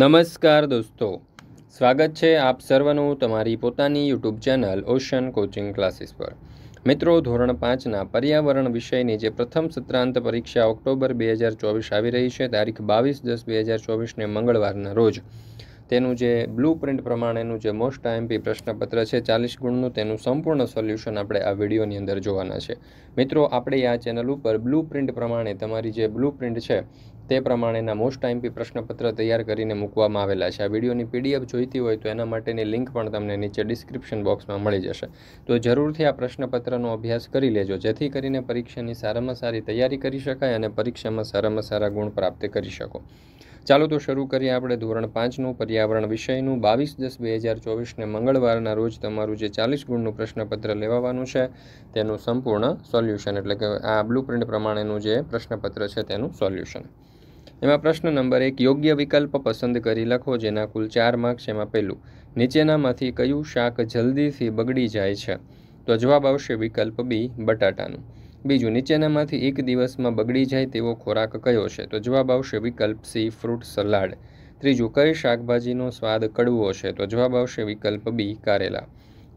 નમસ્કાર દોસ્તો સ્વાગત છે આપ સર્વનું તમારી પોતાની YouTube channel ocean coaching classes પર મિત્રો ધોરણ પાંચના પર્યાવરણ વિષયની જે પ્રથમ સત્રાંત પરીક્ષા ઓક્ટોબર બે હજાર ચોવીસ આવી રહી છે તારીખ બાવીસ દસ બે હજાર ચોવીસને મંગળવારના રોજ તેનું જે બ્લુ પ્રિન્ટ પ્રમાણેનું જે મોસ્ટ આઈએમપી પ્રશ્નપત્ર છે ચાલીસ ગુણનું તેનું સંપૂર્ણ સોલ્યુશન આપણે આ વિડીયોની અંદર જોવાના છે મિત્રો આપણે આ ચેનલ ઉપર બ્લુ પ્રિન્ટ પ્રમાણે તમારી જે બ્લુ પ્રિન્ટ છે તે પ્રમાણેના મોસ્ટ આઈએમપી પ્રશ્નપત્ર તૈયાર કરીને મૂકવામાં આવેલા છે આ વિડીયોની પીડીએફ જોઈતી હોય તો એના માટેની લિંક પણ તમને નીચે ડિસ્ક્રિપ્શન બોક્સમાં મળી જશે તો જરૂરથી આ પ્રશ્નપત્રનો અભ્યાસ કરી લેજો જેથી કરીને પરીક્ષાની સારામાં સારી તૈયારી કરી શકાય અને પરીક્ષામાં સારામાં સારા ગુણ પ્રાપ્ત કરી શકો ચાલો તો શરૂ કરીએ આપણે ધોરણ પાંચનું પર્યાવરણ વિષયનું બાવીસ દસ બે હજાર ચોવીસને મંગળવારના રોજ તમારું જે ચાલીસ ગુણનું પ્રશ્નપત્ર લેવાનું છે તેનું સંપૂર્ણ સોલ્યુશન એટલે કે આ બ્લુ પ્રિન્ટ પ્રમાણેનું જે પ્રશ્નપત્ર છે તેનું સોલ્યુશન એમાં પ્રશ્ન નંબર એક યોગ્ય વિકલ્પ પસંદ કરી લખો જેના કુલ ચાર માર્ક છે એમાં પહેલું નીચેનામાંથી કયું શાક જલ્દીથી બગડી જાય છે તો જવાબ આવશે વિકલ્પ બી બટાટાનું બીજું નીચેનામાંથી એક દિવસમાં બગડી જાય તેવો ખોરાક કયો છે તો જવાબ આવશે વિકલ્પ સી ફ્રૂટ સલાડ ત્રીજું કઈ શાકભાજીનો સ્વાદ કડવો છે તો જવાબ આવશે વિકલ્પ બી કારેલા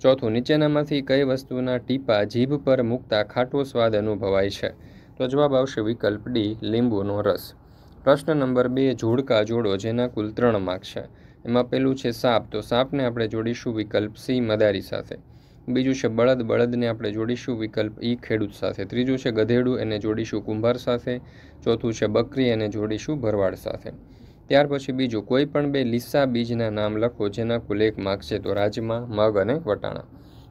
ચોથું નીચેનામાંથી કઈ વસ્તુના ટીપા જીભ પર મૂકતા ખાટો સ્વાદ અનુભવાય છે તો જવાબ આવશે વિકલ્પ ડી લીંબુનો રસ પ્રશ્ન નંબર બે જોડકા જોડો જેના કુલ ત્રણ માર્ક છે એમાં પેલું છે સાપ તો સાપને આપણે જોડીશું વિકલ્પ સી મદારી સાથે બીજું છે બળદ બળદને આપણે જોડીશું વિકલ્પ ઈ ખેડૂત સાથે ત્રીજું છે ગધેડું એને જોડીશું કુંભાર સાથે ચોથું છે બકરી એને જોડીશું ભરવાડ સાથે ત્યાર પછી બીજું કોઈ પણ બે લીસા બીજના નામ લખો જેના કુલ એક માર્ક છે તો રાજમા મગ અને વટાણા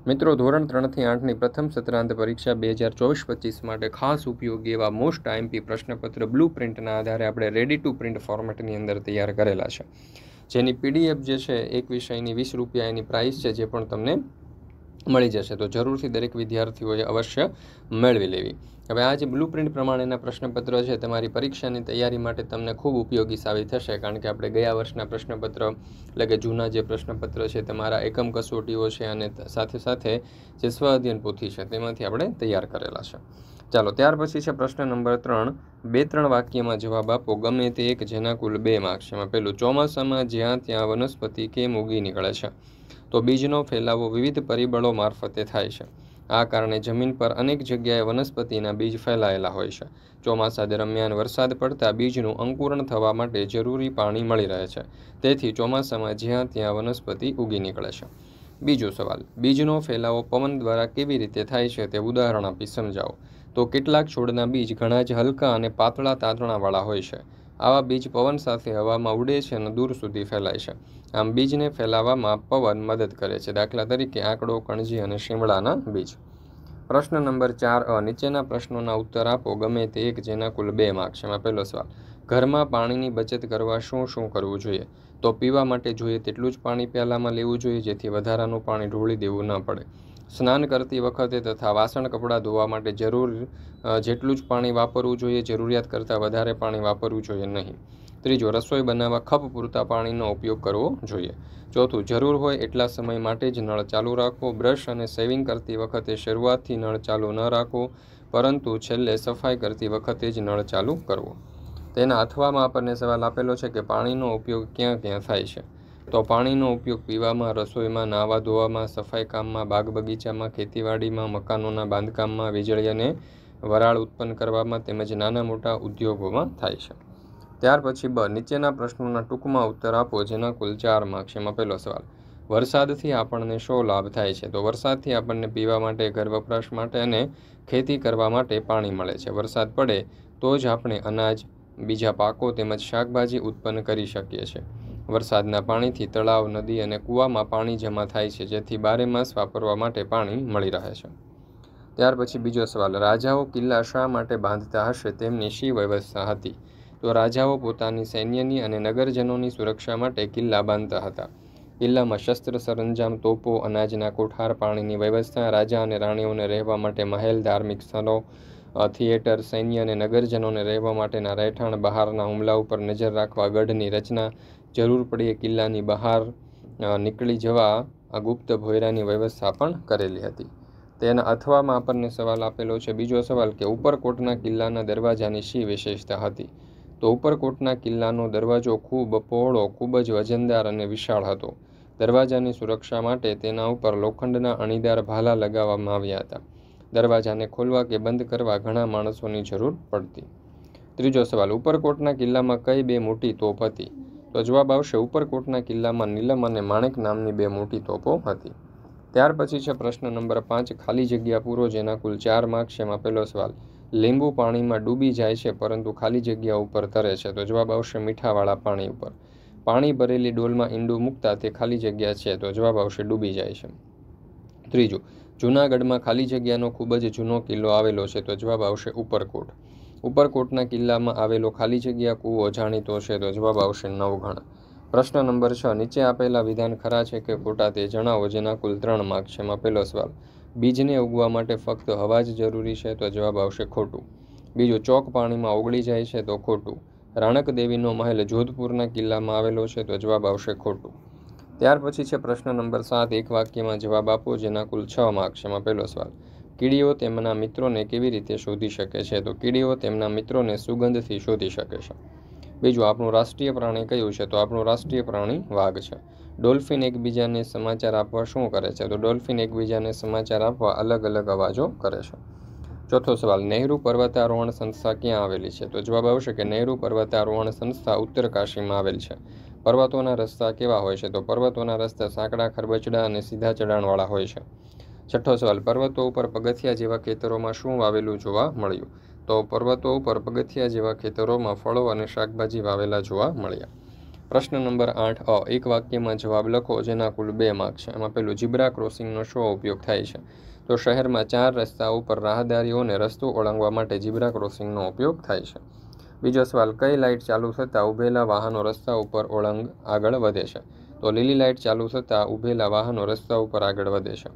મિત્રો ધોરણ ત્રણથી આઠની પ્રથમ સત્રાંત પરીક્ષા બે હજાર ચોવીસ પચીસ માટે ખાસ ઉપયોગી એવા મોસ્ટ આઈમપી પ્રશ્નપત્ર બ્લુ પ્રિન્ટના આધારે આપણે રેડી ટુ પ્રિન્ટ ફોર્મેટની અંદર તૈયાર કરેલા છે જેની પીડીએફ જે છે એક વિષયની વીસ રૂપિયા એની પ્રાઇસ છે જે પણ તમને મળી જશે તો જરૂરથી દરેક વિદ્યાર્થીઓએ અવશ્ય મેળવી લેવી હવે આ જે બ્લુ પ્રિન્ટ પ્રમાણેના પ્રશ્નપત્ર છે તમારી પરીક્ષાની તૈયારી માટે તમને ખૂબ ઉપયોગી સાબિત થશે કારણ કે આપણે ગયા વર્ષના પ્રશ્નપત્ર એટલે કે જૂના જે પ્રશ્નપત્ર છે તમારા એકમ કસોટીઓ છે અને સાથે સાથે જે સ્વ અધ્યયન પોથી છે તેમાંથી આપણે તૈયાર કરેલા છે ચાલો ત્યાર પછી છે પ્રશ્ન નંબર ત્રણ બે ત્રણ વાક્યમાં જવાબ આપો ગમે તે એક જેના કુલ બે માર્ક છે એમાં પહેલું ચોમાસામાં જ્યાં ત્યાં વનસ્પતિ કેમ ઉગી નીકળે છે તો બીજનો ફેલાવો વિવિધ પરિબળો મારફતે થાય છે આ કારણે જમીન પર અનેક જગ્યાએ વનસ્પતિના બીજ ફેલાયેલા હોય છે ચોમાસા દરમિયાન વરસાદ પડતા બીજનું અંકુરણ થવા માટે જરૂરી પાણી મળી રહે છે તેથી ચોમાસામાં જ્યાં ત્યાં વનસ્પતિ ઉગી નીકળે છે બીજો સવાલ બીજનો ફેલાવો પવન દ્વારા કેવી રીતે થાય છે તે ઉદાહરણ આપી સમજાવો તો કેટલાક છોડના બીજ ઘણા જ હલકા અને પાતળા તાંતણાવાળા હોય છે આવા બીજ પવન સાથે હવામાં ઉડે છે અને દૂર સુધી ફેલાય છે આમ બીજને ફેલાવવામાં પવન મદદ કરે છે દાખલા તરીકે આંકડો કણજી અને શિમળાના બીજ પ્રશ્ન નંબર ચાર અ નીચેના પ્રશ્નોના ઉત્તર આપો ગમે તે એક જેના કુલ બે માર્ક છે એમાં પહેલો સવાલ ઘરમાં પાણીની બચત કરવા શું શું કરવું જોઈએ તો પીવા માટે જોઈએ તેટલું જ પાણી પ્યાલામાં લેવું જોઈએ જેથી વધારાનું પાણી ઢોળી દેવું ન પડે સ્નાન કરતી વખતે તથા વાસણ કપડાં ધોવા માટે જરૂર જેટલું જ પાણી વાપરવું જોઈએ જરૂરિયાત કરતાં વધારે પાણી વાપરવું જોઈએ નહીં ત્રીજો રસોઈ બનાવવા ખપ પૂરતા પાણીનો ઉપયોગ કરવો જોઈએ ચોથું જરૂર હોય એટલા સમય માટે જ નળ ચાલુ રાખવો બ્રશ અને સેવિંગ કરતી વખતે શરૂઆતથી નળ ચાલુ ન રાખવો પરંતુ છેલ્લે સફાઈ કરતી વખતે જ નળ ચાલુ કરવો તેના અથવામાં આપણને સવાલ આપેલો છે કે પાણીનો ઉપયોગ ક્યાં ક્યાં થાય છે તો પાણીનો ઉપયોગ પીવામાં રસોઈમાં નાહવા ધોવામાં સફાઈ કામમાં બાગ બગીચામાં ખેતીવાડીમાં મકાનોના બાંધકામમાં વીજળી અને વરાળ ઉત્પન્ન કરવામાં તેમજ નાના મોટા ઉદ્યોગોમાં થાય છે ત્યાર પછી બ નીચેના પ્રશ્નોના ટૂંકમાં ઉત્તર આપો જેના કુલ ચાર માર્ક્સ એમાં પહેલો સવાલ વરસાદથી આપણને શો લાભ થાય છે તો વરસાદથી આપણને પીવા માટે ઘર વપરાશ માટે અને ખેતી કરવા માટે પાણી મળે છે વરસાદ પડે તો જ આપણે અનાજ બીજા પાકો તેમજ શાકભાજી ઉત્પન્ન કરી શકીએ છીએ વરસાદના પાણીથી તળાવ નદી અને કૂવામાં પાણી જમા થાય છે જેથી બારેમાસ વાપરવા માટે પાણી મળી રહે છે ત્યાર પછી બીજો સવાલ રાજાઓ કિલ્લા શા માટે બાંધતા હશે તેમની શી વ્યવસ્થા હતી તો રાજાઓ પોતાની સૈન્યની અને નગરજનોની સુરક્ષા માટે કિલ્લા બાંધતા હતા કિલ્લામાં શસ્ત્ર સરંજામ તોપો અનાજના કોઠાર પાણીની વ્યવસ્થા રાજા અને રાણીઓને રહેવા માટે મહેલ ધાર્મિક સ્થળો થિયેટર સૈન્ય અને નગરજનોને રહેવા માટેના રહેઠાણ બહારના હુમલા ઉપર નજર રાખવા ગઢની રચના જરૂર પડીએ કિલ્લાની બહાર નીકળી જવા આ ગુપ્ત ભોયરાની વ્યવસ્થા પણ કરેલી હતી તેના અથવામાં આપણને સવાલ આપેલો છે બીજો સવાલ કે ઉપરકોટના કિલ્લાના દરવાજાની શી વિશેષતા હતી તો ઉપરકોટના કિલ્લાનો દરવાજો ખૂબ પહોળો ખૂબ જ વજનદાર અને વિશાળ હતો દરવાજાની સુરક્ષા માટે તેના ઉપર લોખંડના અણીદાર ભાલા લગાવવામાં આવ્યા હતા દરવાજાને ખોલવા કે બંધ કરવા ઘણા માણસોની જરૂર પડતી ત્રીજો સવાલ ઉપરકોટના કિલ્લામાં કઈ બે મોટી તોપ હતી તો જવાબ આવશે ઉપરકોટના કિલ્લામાં નીલમ અને માણેક નામની બે મોટી તોપો હતી ત્યાર પછી છે પ્રશ્ન નંબર પાંચ ખાલી જગ્યા પૂરો જેના કુલ ચાર માર્ક્સ છે એમાં પહેલો સવાલ લીંબુ પાણીમાં ડૂબી જાય છે પરંતુ ખાલી જગ્યા ઉપર તરે છે તો જવાબ આવશે મીઠાવાળા પાણી ઉપર પાણી ભરેલી ડોલમાં ઈંડું મૂકતા તે ખાલી જગ્યા છે તો જવાબ આવશે ડૂબી જાય છે ત્રીજું જૂનાગઢમાં ખાલી જગ્યાનો ખૂબ જ જૂનો કિલ્લો આવેલો છે તો જવાબ આવશે ઉપરકોટ ઉપરકોટના કિલ્લામાં આવેલો ખાલી જગ્યા કૂવો જાણીતો છે તો જવાબ આવશે નવઘણ પ્રશ્ન નંબર છ નીચે આપેલા વિધાન ખરા છે કે ખોટા તે જણાવો જેના કુલ ત્રણ માર્ક છે એમાં પહેલો સવાલ બીજને ઉગવા માટે ફક્ત હવા જ જરૂરી છે તો જવાબ આવશે ખોટું બીજું ચોક પાણીમાં ઓગળી જાય છે તો ખોટું રાણક દેવીનો મહેલ જોધપુરના કિલ્લામાં આવેલો છે તો જવાબ આવશે ખોટું ત્યાર પછી છે પ્રશ્ન નંબર સાત એક વાક્યમાં જવાબ આપો જેના કુલ છ માર્ક્સ પહેલો સવાલ કીડીઓ તેમના મિત્રોને કેવી રીતે શોધી શકે છે તો કીડીઓ તેમના મિત્રોને સુગંધથી શોધી શકે છે બીજું આપણું રાષ્ટ્રીય પ્રાણી કયું છે તો આપણું રાષ્ટ્રીય પ્રાણી વાઘ છે ડોલ્ફિન એકબીજાને સમાચાર આપવા શું કરે છે તો ડોલ્ફિન એકબીજાને સમાચાર આપવા અલગ અલગ અવાજો કરે છે ચોથો સવાલ નહેરુ પર્વતારોહણ સંસ્થા ક્યાં આવેલી છે તો જવાબ આવશે કે નહેરુ પર્વતારોહણ સંસ્થા ઉત્તરકાશીમાં આવેલ છે પર્વતોના રસ્તા કેવા હોય છે તો પર્વતોના રસ્તા સાંકડા ખરબચડા અને સીધા ચઢાણવાળા હોય છે છઠ્ઠો સવાલ પર્વતો ઉપર પગથિયા જેવા ખેતરોમાં શું વાવેલું જોવા મળ્યું તો પર્વતો ઉપર પગથિયા જેવા ખેતરોમાં ફળો અને શાકભાજી વાવેલા જોવા મળ્યા પ્રશ્ન નંબર આઠ અ એક વાક્યમાં જવાબ લખો જેના કુલ બે માર્ક છે એમાં પેલું જીબ્રા ક્રોસિંગનો શો ઉપયોગ થાય છે તો શહેરમાં ચાર રસ્તા ઉપર રાહદારીઓને રસ્તો ઓળંગવા માટે જીબ્રા ક્રોસિંગનો ઉપયોગ થાય છે બીજો સવાલ કઈ લાઇટ ચાલુ થતાં ઊભેલા વાહનો રસ્તા ઉપર ઓળંગ આગળ વધે છે તો લીલી લાઇટ ચાલુ થતાં ઊભેલા વાહનો રસ્તા ઉપર આગળ વધે છે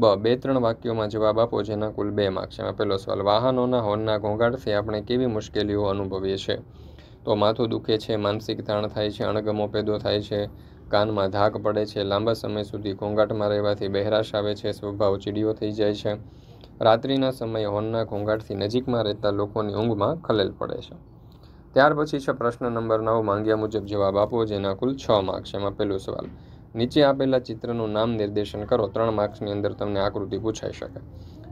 બ બે ત્રણ વાક્યોમાં જવાબ આપો જેના કુલ બે માર્ક છે પહેલો સવાલ વાહનોના હોર્નના ઘોંઘાટથી આપણે કેવી મુશ્કેલીઓ અનુભવીએ છીએ તો માથું દુખે છે માનસિક તાણ થાય છે અણગમો પેદો થાય છે કાનમાં ધાક પડે છે લાંબા સમય સુધી ઘોંઘાટમાં રહેવાથી બહેરાશ આવે છે સ્વભાવ ચીડિયો થઈ જાય છે રાત્રિના સમયે હોર્નના ઘોંઘાટથી નજીકમાં રહેતા લોકોની ઊંઘમાં ખલેલ પડે છે ત્યાર પછી છે પ્રશ્ન નંબર નવ માંગ્યા મુજબ જવાબ આપો જેના કુલ છ માર્ક્સ એમાં પહેલો સવાલ નીચે આપેલા ચિત્રનું નામ નિર્દેશન કરો ત્રણ માર્ક્સની અંદર તમને આકૃતિ પૂછાઈ શકે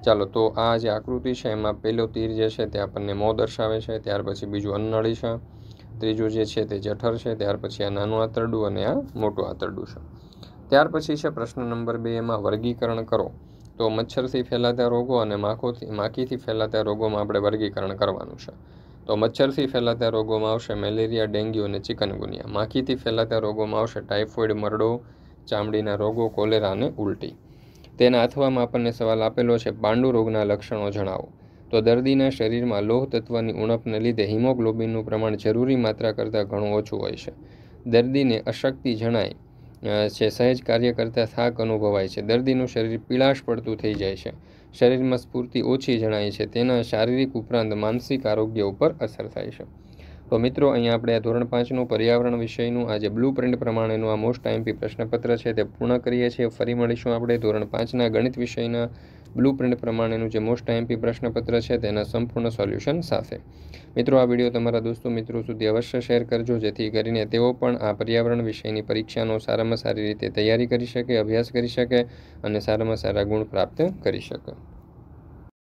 ચાલો તો આ જે આકૃતિ છે એમાં પહેલો તીર જે છે તે આપણને મોં દર્શાવે છે ત્યાર પછી બીજું અન્નળી છે ત્રીજું જે છે તે જઠર છે ત્યાર પછી આ નાનું આંતરડું અને આ મોટું આંતરડું છે ત્યાર પછી છે પ્રશ્ન નંબર બે એમાં વર્ગીકરણ કરો તો મચ્છરથી ફેલાતા રોગો અને માખોથી માખીથી ફેલાતા રોગોમાં આપણે વર્ગીકરણ કરવાનું છે તો મચ્છરથી ફેલાતા રોગોમાં આવશે મેલેરિયા ડેન્ગ્યુ અને ચિકનગુનિયા માખીથી ફેલાતા રોગોમાં આવશે ટાઇફોઇડ મરડો ચામડીના રોગો કોલેરા અને ઉલટી તેના અથવામાં આપણને સવાલ આપેલો છે પાંડુ રોગના લક્ષણો જણાવો તો દર્દીના શરીરમાં લોહ તત્વની ઉણપને લીધે હિમોગ્લોબિનનું પ્રમાણ જરૂરી માત્રા કરતાં ઘણું ઓછું હોય છે દર્દીને અશક્તિ જણાય છે સહેજ કાર્ય કરતાં થાક અનુભવાય છે દર્દીનું શરીર પીળાશ પડતું થઈ જાય છે શરીરમાં સ્ફૂર્તિ ઓછી જણાય છે તેના શારીરિક ઉપરાંત માનસિક આરોગ્ય ઉપર અસર થાય છે તો મિત્રો અહીંયા આપણે આ ધોરણ પાંચનું પર્યાવરણ વિષયનું આજે બ્લુ પ્રિન્ટ પ્રમાણેનું આ મોસ્ટ આઈએમપી પ્રશ્નપત્ર છે તે પૂર્ણ કરીએ છીએ ફરી મળીશું આપણે ધોરણ પાંચના ગણિત વિષયના બ્લુ પ્રિન્ટ પ્રમાણેનું જે મોસ્ટ આઈએમપી પ્રશ્નપત્ર છે તેના સંપૂર્ણ સોલ્યુશન સાથે મિત્રો આ વિડીયો તમારા દોસ્તો મિત્રો સુધી અવશ્ય શેર કરજો જેથી કરીને તેઓ પણ આ પર્યાવરણ વિષયની પરીક્ષાનો સારામાં સારી રીતે તૈયારી કરી શકે અભ્યાસ કરી શકે અને સારામાં સારા ગુણ પ્રાપ્ત કરી શકે